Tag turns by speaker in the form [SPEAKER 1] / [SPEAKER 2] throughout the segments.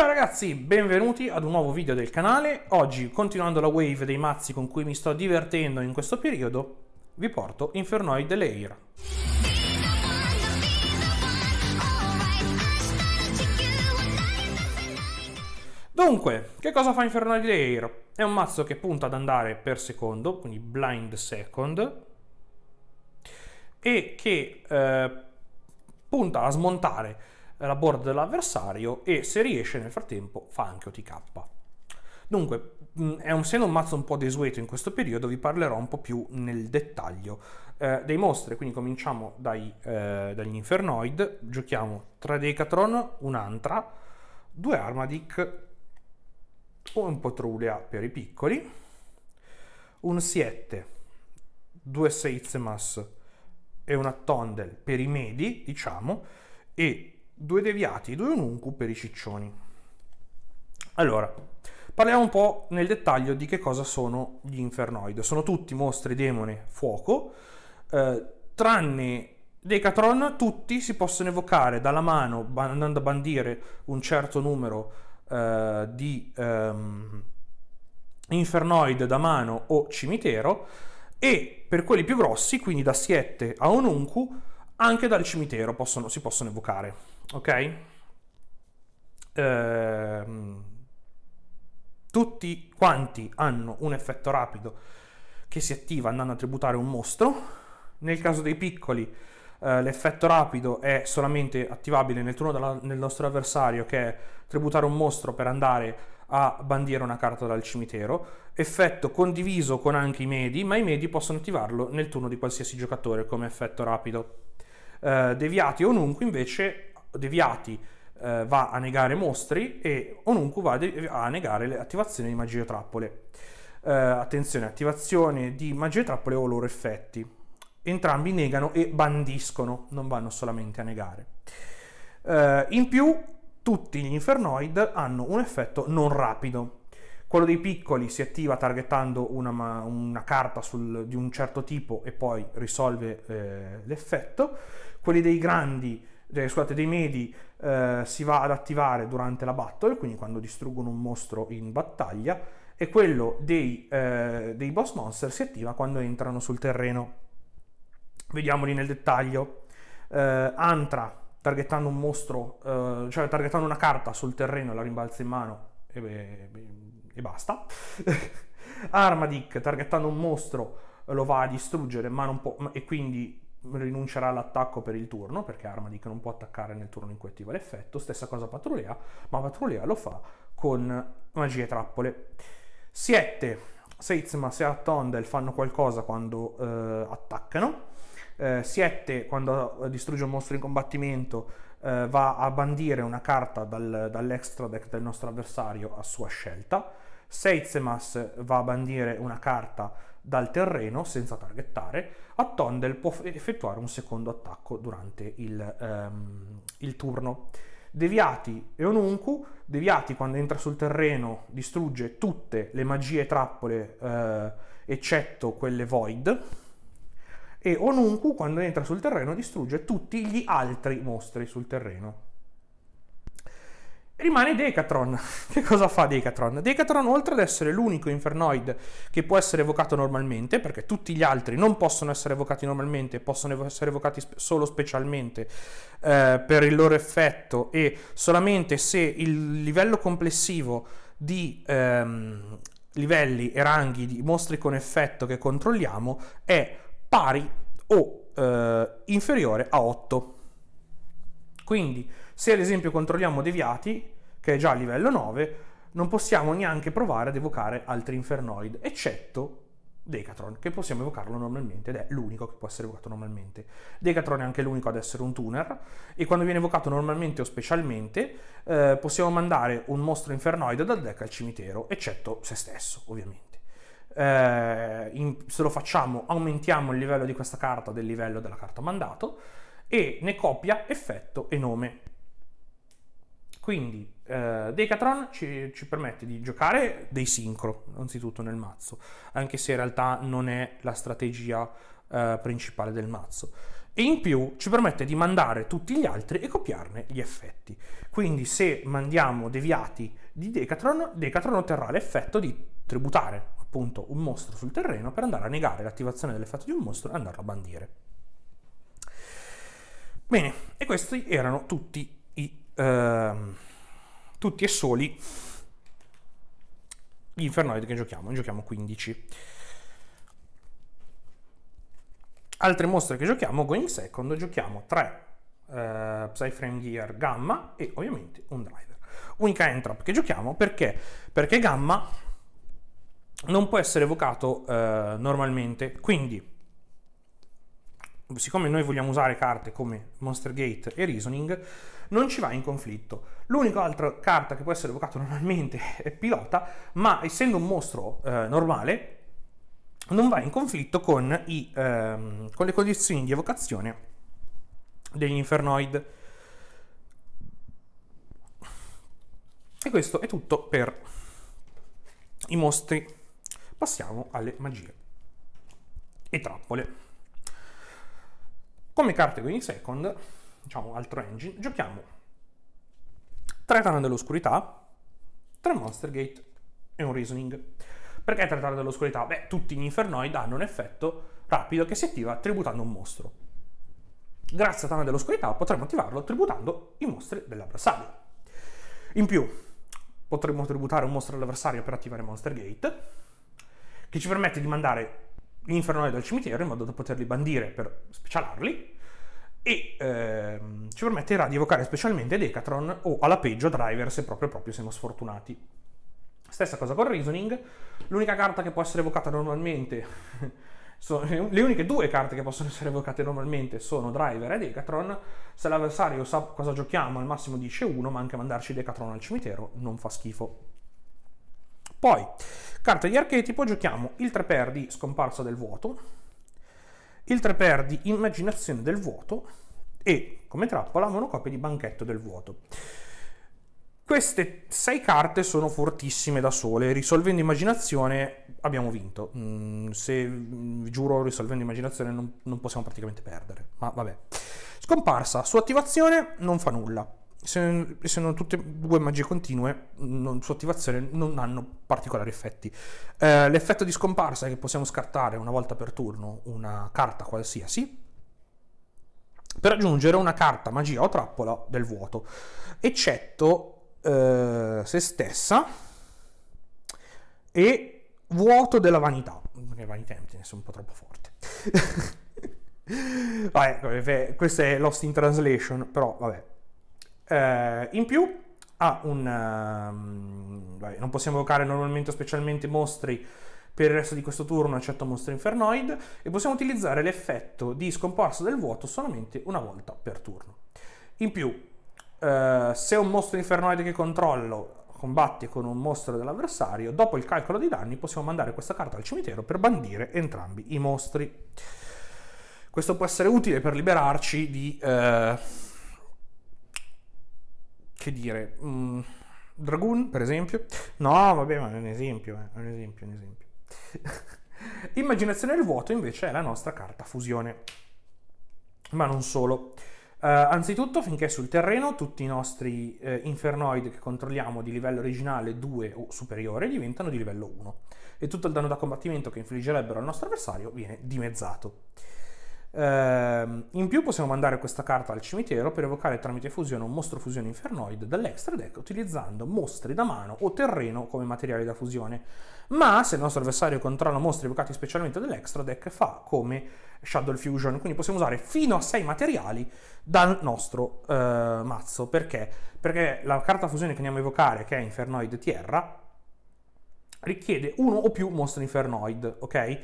[SPEAKER 1] Ciao ragazzi, benvenuti ad un nuovo video del canale. Oggi, continuando la wave dei mazzi con cui mi sto divertendo in questo periodo, vi porto Infernoid Lair. Dunque, che cosa fa Infernoid Lair? È un mazzo che punta ad andare per secondo, quindi blind second, e che eh, punta a smontare la board dell'avversario e se riesce nel frattempo fa anche OTK. Dunque, mm, è un, essendo un mazzo un po' desueto in questo periodo, vi parlerò un po' più nel dettaglio eh, dei mostri. Quindi cominciamo dai, eh, dagli Infernoid, giochiamo 3 Decatron, un'Antra, 2 Armadic, un Potrulia per i piccoli, un Siete, 2 Seizemas e una Tondel per i medi, diciamo, e Due deviati, due ununku per i ciccioni. Allora, parliamo un po' nel dettaglio di che cosa sono gli Infernoid. Sono tutti mostri, demone, fuoco, eh, tranne Decatron, tutti si possono evocare dalla mano, andando a bandire un certo numero eh, di ehm, Infernoid da mano o cimitero, e per quelli più grossi, quindi da 7 a ununku, anche dal cimitero possono, si possono evocare ok? Ehm, tutti quanti hanno un effetto rapido che si attiva andando a tributare un mostro. Nel caso dei piccoli, eh, l'effetto rapido è solamente attivabile nel turno del nostro avversario, che è tributare un mostro per andare a bandire una carta dal cimitero. Effetto condiviso con anche i medi, ma i medi possono attivarlo nel turno di qualsiasi giocatore come effetto rapido. Eh, deviati o nunque invece deviati eh, va a negare mostri e Onunku va a, negare l'attivazione di magie trappole. Eh, attenzione, attivazione di magie trappole o loro effetti. Entrambi negano e bandiscono, non vanno solamente a negare. Eh, in più, tutti gli Infernoid hanno un effetto non rapido. Quello dei piccoli si attiva targettando una, una carta sul, di un certo tipo e poi risolve eh, l'effetto. Quelli dei grandi cioè, scusate, dei medi eh, si va ad attivare durante la battle, quindi quando distruggono un mostro in battaglia, e quello dei, eh, dei boss monster si attiva quando entrano sul terreno. Vediamoli nel dettaglio. Eh, Antra, targettando un mostro, eh, cioè targettando una carta sul terreno, la rimbalza in mano e, beh, e basta. Armadic, targettando un mostro, lo va a distruggere, ma non può, e quindi rinuncerà all'attacco per il turno, perché Armadic non può attaccare nel turno in cui attiva l'effetto, stessa cosa Patrullea, ma Patrullea lo fa con magie trappole. 7. Seizma, Seat Tondel fanno qualcosa quando eh, attaccano. 7 eh, quando eh, distrugge un mostro in combattimento eh, va a bandire una carta dal, dall'extra deck del nostro avversario a sua scelta. Seizemas va a bandire una carta dal terreno senza targettare, a Tondel può effettuare un secondo attacco durante il, um, il turno. Deviati e Onunku, Deviati quando entra sul terreno distrugge tutte le magie trappole eh, eccetto quelle void e Onunku quando entra sul terreno distrugge tutti gli altri mostri sul terreno. Rimane Decatron. Che cosa fa Decatron? Decatron, oltre ad essere l'unico Infernoid che può essere evocato normalmente, perché tutti gli altri non possono essere evocati normalmente, possono essere evocati solo specialmente eh, per il loro effetto e solamente se il livello complessivo di ehm, livelli e ranghi di mostri con effetto che controlliamo è pari o eh, inferiore a 8. Quindi se ad esempio controlliamo deviati, che è già a livello 9, non possiamo neanche provare ad evocare altri infernoid, eccetto Decatron, che possiamo evocarlo normalmente ed è l'unico che può essere evocato normalmente. Decatron è anche l'unico ad essere un tuner e quando viene evocato normalmente o specialmente eh, possiamo mandare un mostro infernoid dal deck al cimitero, eccetto se stesso ovviamente. Eh, in, se lo facciamo aumentiamo il livello di questa carta del livello della carta mandato e ne copia effetto e nome. Quindi eh, Decathlon ci, ci, permette di giocare dei sincro, innanzitutto nel mazzo, anche se in realtà non è la strategia eh, principale del mazzo. E in più ci permette di mandare tutti gli altri e copiarne gli effetti. Quindi se mandiamo deviati di Decatron, Decatron otterrà l'effetto di tributare appunto un mostro sul terreno per andare a negare l'attivazione dell'effetto di un mostro e andarlo a bandire. Bene, e questi erano tutti i... Uh, tutti e soli gli infernoid che giochiamo, ne giochiamo 15. Altre mostre che giochiamo, Going Second, giochiamo 3 uh, eh, Psyframe Gear Gamma e ovviamente un driver. Unica entrap che giochiamo perché? Perché Gamma non può essere evocato uh, normalmente, quindi siccome noi vogliamo usare carte come Monster Gate e Reasoning, non ci va in conflitto. L'unica altra carta che può essere evocata normalmente è Pilota, ma essendo un mostro eh, normale, non va in conflitto con, i, ehm, con le condizioni di evocazione degli Infernoid. E questo è tutto per i mostri. Passiamo alle magie e trappole. Come carte Winning Second, diciamo altro engine, giochiamo tre Tane dell'Oscurità, tre Monster Gate e un Reasoning. Perché tre Tane dell'Oscurità? Beh, tutti gli Infernoid hanno un effetto rapido che si attiva tributando un mostro. Grazie a Tana dell'Oscurità potremo attivarlo tributando i mostri dell'avversario. In più, potremo tributare un mostro all'avversario per attivare Monster Gate, che ci permette di mandare infernali dal cimitero in modo da poterli bandire per specialarli e ehm, ci permetterà di evocare specialmente Decatron o alla peggio Driver se proprio, proprio siamo sfortunati. Stessa cosa con Reasoning, l'unica carta che può essere evocata normalmente, sono, le uniche due carte che possono essere evocate normalmente sono Driver e Decatron, se l'avversario sa cosa giochiamo al massimo dice uno, ma anche mandarci Decatron al cimitero non fa schifo. Poi, carta di archetipo, giochiamo il 3 per di scomparsa del vuoto, il 3 per di immaginazione del vuoto e, come trappola, monocopia di banchetto del vuoto. Queste sei carte sono fortissime da sole, risolvendo immaginazione abbiamo vinto. Mm, se vi mm, giuro, risolvendo immaginazione non, non possiamo praticamente perdere, ma vabbè. Scomparsa, su attivazione non fa nulla, se, se non tutte due magie continue, non, su attivazione non hanno particolari effetti. Eh, l'effetto di scomparsa è che possiamo scartare una volta per turno una carta qualsiasi per aggiungere una carta magia o trappola del vuoto, eccetto eh, se stessa e vuoto della vanità, perché vanità emptiness è un po' troppo forte. vabbè, questo è Lost in Translation, però vabbè. Eh, in più ha un... Um, vabbè, non possiamo evocare normalmente specialmente mostri per il resto di questo turno, eccetto mostri infernoid, e possiamo utilizzare l'effetto di scomparsa del vuoto solamente una volta per turno. In più, eh, se un mostro infernoid che controllo combatte con un mostro dell'avversario, dopo il calcolo di danni possiamo mandare questa carta al cimitero per bandire entrambi i mostri. Questo può essere utile per liberarci di eh, che dire, mh, mm, Dragoon per esempio, no vabbè ma è un esempio, eh. è un esempio, è un esempio. Immaginazione del vuoto invece è la nostra carta fusione, ma non solo. Uh, anzitutto, finché sul terreno, tutti i nostri uh, eh, infernoid che controlliamo di livello originale 2 o superiore diventano di livello 1 e tutto il danno da combattimento che infliggerebbero al nostro avversario viene dimezzato. Ehm, in più possiamo mandare questa carta al cimitero per evocare tramite fusione un mostro fusione infernoid dall'extra deck utilizzando mostri da mano o terreno come materiali da fusione. Ma se il nostro avversario controlla mostri evocati specialmente dall'extra deck fa come Shadow Fusion, quindi possiamo usare fino a 6 materiali dal nostro uh, mazzo. Perché? Perché la carta fusione che andiamo a evocare, che è Infernoid Tierra, richiede uno o più mostri infernoid, ok?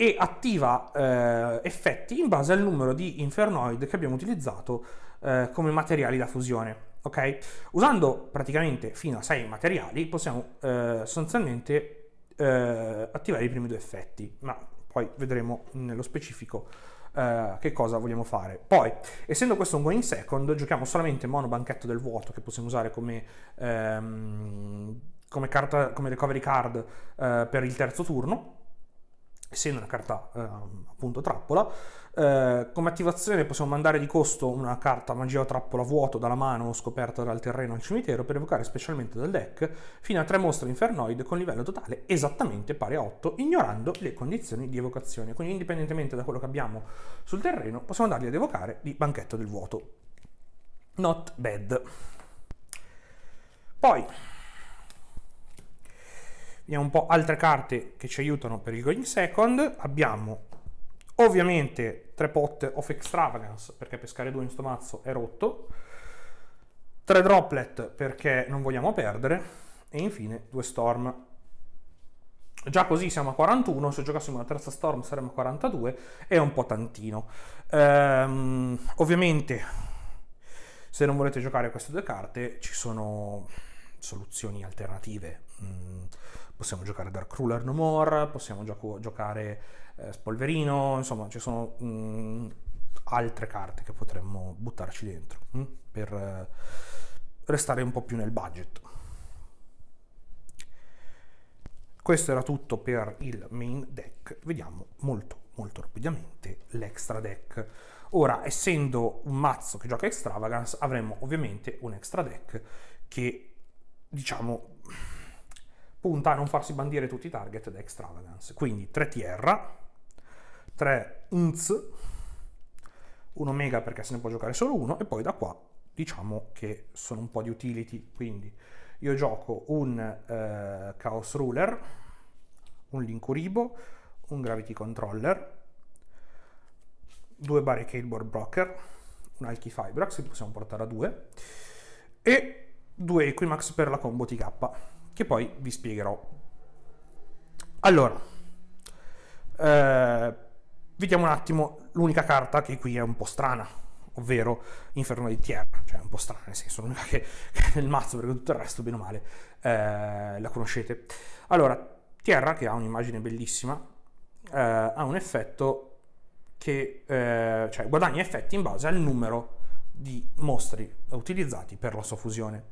[SPEAKER 1] e attiva eh, effetti in base al numero di infernoid che abbiamo utilizzato eh, come materiali da fusione. Okay? Usando praticamente fino a 6 materiali possiamo eh, sostanzialmente eh, attivare i primi due effetti, ma poi vedremo nello specifico Uh, che cosa vogliamo fare. Poi, essendo questo un going second, giochiamo solamente mono banchetto del vuoto che possiamo usare come, um, come, carta, come recovery card uh, per il terzo turno essendo una carta eh, appunto trappola, eh, come attivazione possiamo mandare di costo una carta magia o trappola vuoto dalla mano o scoperta dal terreno al cimitero per evocare specialmente dal deck fino a tre mostre infernoid con livello totale esattamente pari a 8, ignorando le condizioni di evocazione. Quindi indipendentemente da quello che abbiamo sul terreno, possiamo andarli ad evocare di banchetto del vuoto. Not bad. Poi, vediamo un po' altre carte che ci aiutano per il going second. Abbiamo ovviamente tre pot of extravagance perché pescare due in sto mazzo è rotto, tre droplet perché non vogliamo perdere e infine due storm. Già così siamo a 41, se giocassimo la terza storm saremmo a 42, è un po' tantino. Ehm, ovviamente se non volete giocare queste due carte ci sono soluzioni alternative. Mm possiamo giocare Dark Ruler No More, possiamo gioco, giocare eh, Spolverino, insomma ci sono mh, mm, altre carte che potremmo buttarci dentro mh, mm, per eh, restare un po' più nel budget. Questo era tutto per il main deck, vediamo molto molto rapidamente l'extra deck. Ora, essendo un mazzo che gioca extravagance, avremo ovviamente un extra deck che, diciamo, punta a non farsi bandire tutti i target da extravagance. Quindi 3 Tierra, 3 INZ, 1 mega perché se ne può giocare solo uno e poi da qua diciamo che sono un po' di utility. Quindi io gioco un eh, Chaos Ruler, un Linkuribo, un Gravity Controller, due Barricade Board Broker, un Alki Fibrax che possiamo portare a due e due Equimax per la combo TK che poi vi spiegherò. Allora, eh, vediamo un attimo l'unica carta che qui è un po' strana, ovvero Inferno di Tierra, cioè un po' strana nel senso, l'unica che, che nel mazzo, perché tutto il resto, bene o male, eh, la conoscete. Allora, Tierra, che ha un'immagine bellissima, eh, ha un effetto che eh, cioè, guadagna effetti in base al numero di mostri utilizzati per la sua fusione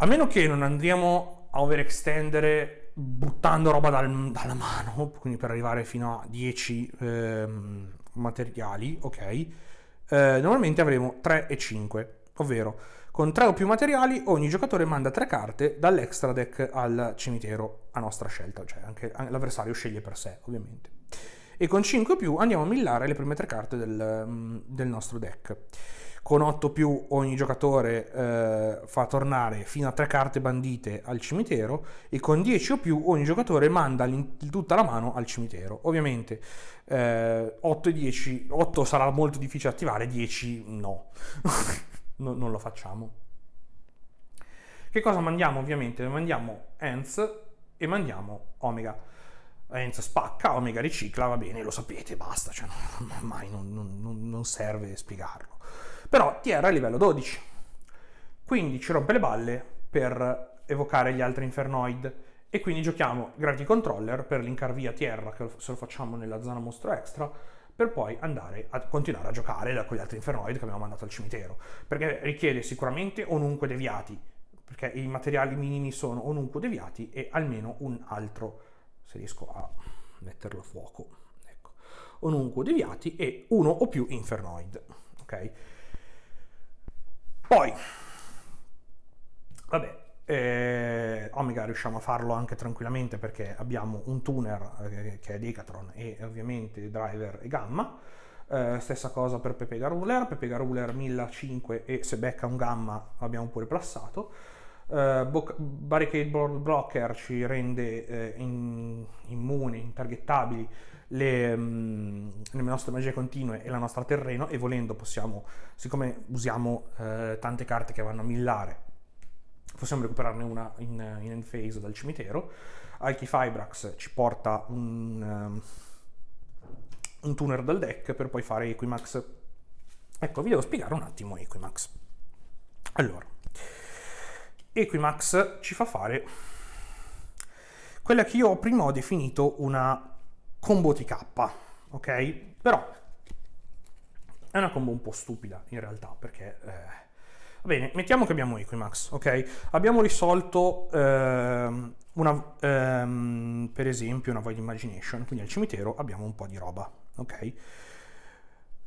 [SPEAKER 1] a meno che non andiamo a overextendere buttando roba dal, dalla mano, quindi per arrivare fino a 10 eh, materiali, ok? Eh, normalmente avremo 3 e 5, ovvero con 3 o più materiali ogni giocatore manda 3 carte dall'extra deck al cimitero a nostra scelta, cioè anche l'avversario sceglie per sé, ovviamente. E con 5 o più andiamo a millare le prime 3 carte del, mm, del nostro deck con 8 più ogni giocatore eh, fa tornare fino a 3 carte bandite al cimitero e con 10 o più ogni giocatore manda tutta la mano al cimitero. Ovviamente eh, 8 e 10, 8 sarà molto difficile attivare, 10 no, no non lo facciamo. Che cosa mandiamo ovviamente? Mandiamo Enz e mandiamo Omega. Enzo spacca, Omega ricicla, va bene, lo sapete, basta, cioè, non, ormai non, non, non serve spiegarlo però TR è livello 12. Quindi ci rompe le balle per evocare gli altri Infernoid e quindi giochiamo Gravity Controller per linkar via TR, che se lo facciamo nella zona mostro extra, per poi andare a continuare a giocare con gli altri Infernoid che abbiamo mandato al cimitero, perché richiede sicuramente onunque deviati, perché i materiali minimi sono onunque deviati e almeno un altro, se riesco a metterlo a fuoco, ecco, onunque deviati e uno o più Infernoid, ok? Poi, vabbè, eh, Omega riusciamo a farlo anche tranquillamente perché abbiamo un tuner eh, che è Decatron e ovviamente driver e gamma. Eh, stessa cosa per Pepe Garuler, Pepe Garuler 1500 e se becca un gamma abbiamo pure plassato. Uh, eh, bo- barricade Blocker ci rende uh, in- immuni, intargettabili le, um, le, nostre magie continue e la nostra terreno e volendo possiamo, siccome usiamo uh, tante carte che vanno a millare, possiamo recuperarne una in, in end phase dal cimitero. Alki Fibrax ci porta un, um, un tuner dal deck per poi fare Equimax. Ecco, vi devo spiegare un attimo Equimax. Allora, Equimax ci fa fare quella che io prima ho definito una combo TK, ok? Però è una combo un po' stupida in realtà perché... Eh, Bene, mettiamo che abbiamo Equimax, ok? Abbiamo risolto ehm, una, ehm, per esempio una Void Imagination, quindi al cimitero abbiamo un po' di roba, ok?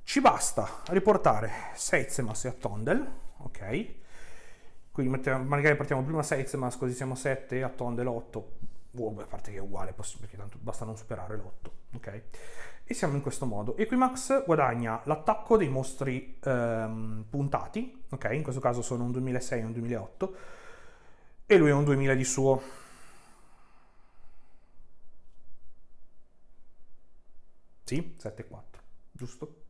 [SPEAKER 1] Ci basta riportare Seizemas e Attondel, ok? Quindi mettiamo, magari partiamo prima 6 ma così siamo 7 a tonde l'8 Wow, a parte che è uguale, perché tanto basta non superare l'8, ok? E siamo in questo modo. Equimax guadagna l'attacco dei mostri ehm, puntati, ok? In questo caso sono un 2006 e un 2008, e lui è un 2000 di suo. Sì, 7-4, giusto?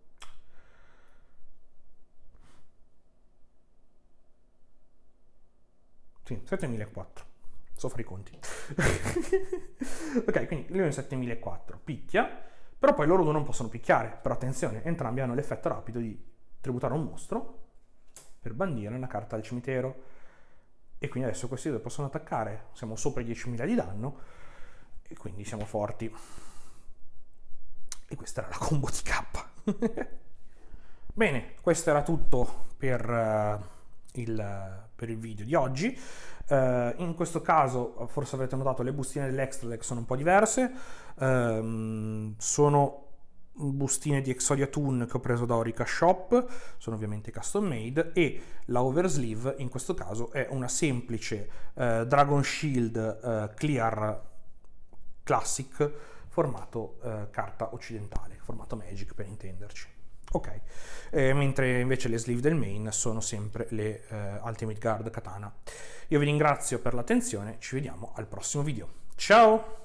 [SPEAKER 1] Sì, 7004. So fare i conti. ok, quindi Leone 7004 picchia, però poi loro due non possono picchiare. Però attenzione, entrambi hanno l'effetto rapido di tributare un mostro per bandire una carta al cimitero. E quindi adesso questi due possono attaccare. Siamo sopra i 10.000 di danno e quindi siamo forti. E questa era la combo di K. Bene, questo era tutto per uh, il per il video di oggi. Uh, in questo caso forse avrete notato le bustine dell'Extra dell'Extralec sono un po' diverse, uh, sono bustine di Exodia Toon che ho preso da Orica Shop, sono ovviamente custom made e la oversleeve in questo caso è una semplice uh, Dragon Shield eh, Clear Classic formato carta occidentale, formato Magic per intenderci. Ok, eh, mentre invece le sleeve del main sono sempre le eh, Ultimate Guard Katana. Io vi ringrazio per l'attenzione, ci vediamo al prossimo video. Ciao!